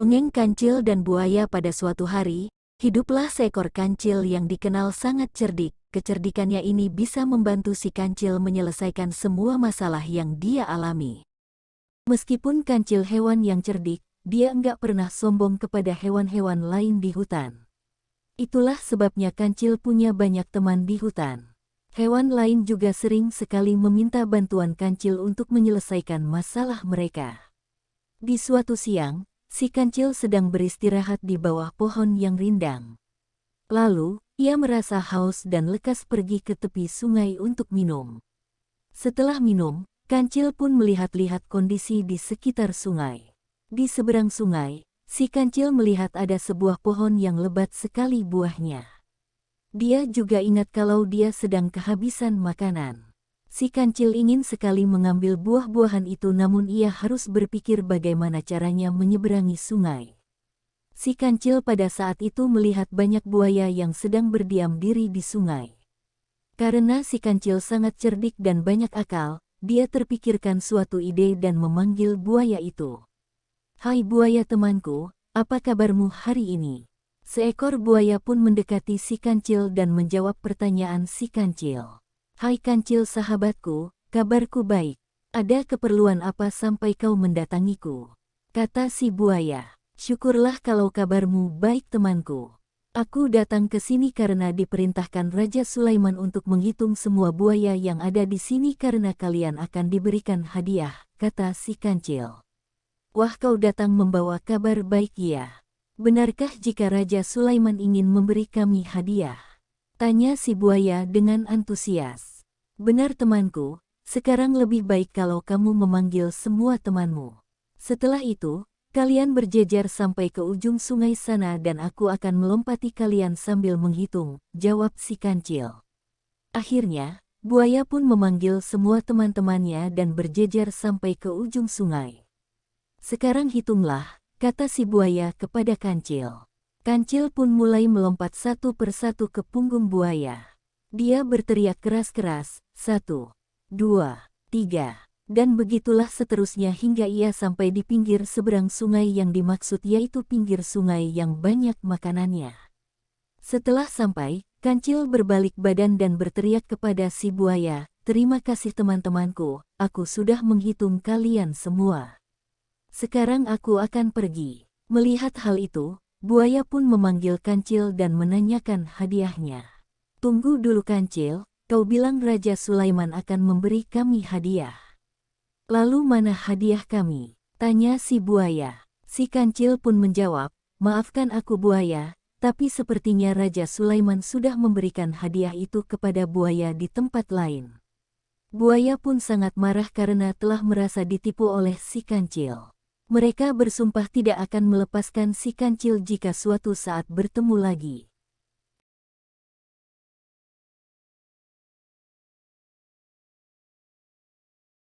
Ungeng kancil dan buaya pada suatu hari, hiduplah seekor kancil yang dikenal sangat cerdik. Kecerdikannya ini bisa membantu si kancil menyelesaikan semua masalah yang dia alami. Meskipun kancil hewan yang cerdik, dia enggak pernah sombong kepada hewan-hewan lain di hutan. Itulah sebabnya kancil punya banyak teman di hutan. Hewan lain juga sering sekali meminta bantuan kancil untuk menyelesaikan masalah mereka. Di suatu siang, si kancil sedang beristirahat di bawah pohon yang rindang. Lalu, ia merasa haus dan lekas pergi ke tepi sungai untuk minum. Setelah minum, kancil pun melihat-lihat kondisi di sekitar sungai. Di seberang sungai, si kancil melihat ada sebuah pohon yang lebat sekali buahnya. Dia juga ingat kalau dia sedang kehabisan makanan. Si kancil ingin sekali mengambil buah-buahan itu namun ia harus berpikir bagaimana caranya menyeberangi sungai. Si kancil pada saat itu melihat banyak buaya yang sedang berdiam diri di sungai. Karena si kancil sangat cerdik dan banyak akal, dia terpikirkan suatu ide dan memanggil buaya itu. Hai buaya temanku, apa kabarmu hari ini? Seekor buaya pun mendekati si kancil dan menjawab pertanyaan si kancil. Hai kancil sahabatku, kabarku baik. Ada keperluan apa sampai kau mendatangiku? Kata si buaya. Syukurlah kalau kabarmu baik temanku. Aku datang ke sini karena diperintahkan Raja Sulaiman untuk menghitung semua buaya yang ada di sini karena kalian akan diberikan hadiah, kata si kancil. Wah kau datang membawa kabar baik ya. Benarkah jika Raja Sulaiman ingin memberi kami hadiah? Tanya si buaya dengan antusias. Benar temanku, sekarang lebih baik kalau kamu memanggil semua temanmu. Setelah itu, kalian berjejer sampai ke ujung sungai sana dan aku akan melompati kalian sambil menghitung, jawab si kancil. Akhirnya, buaya pun memanggil semua teman-temannya dan berjejer sampai ke ujung sungai. Sekarang hitunglah, kata si buaya kepada kancil. Kancil pun mulai melompat satu persatu ke punggung buaya. Dia berteriak keras-keras, satu, dua, tiga, dan begitulah seterusnya hingga ia sampai di pinggir seberang sungai yang dimaksud yaitu pinggir sungai yang banyak makanannya. Setelah sampai, Kancil berbalik badan dan berteriak kepada si buaya, Terima kasih teman-temanku, aku sudah menghitung kalian semua. Sekarang aku akan pergi. Melihat hal itu, buaya pun memanggil kancil dan menanyakan hadiahnya. Tunggu dulu kancil, Kau bilang Raja Sulaiman akan memberi kami hadiah. Lalu mana hadiah kami? Tanya si buaya. Si kancil pun menjawab, maafkan aku buaya, tapi sepertinya Raja Sulaiman sudah memberikan hadiah itu kepada buaya di tempat lain. Buaya pun sangat marah karena telah merasa ditipu oleh si kancil. Mereka bersumpah tidak akan melepaskan si kancil jika suatu saat bertemu lagi.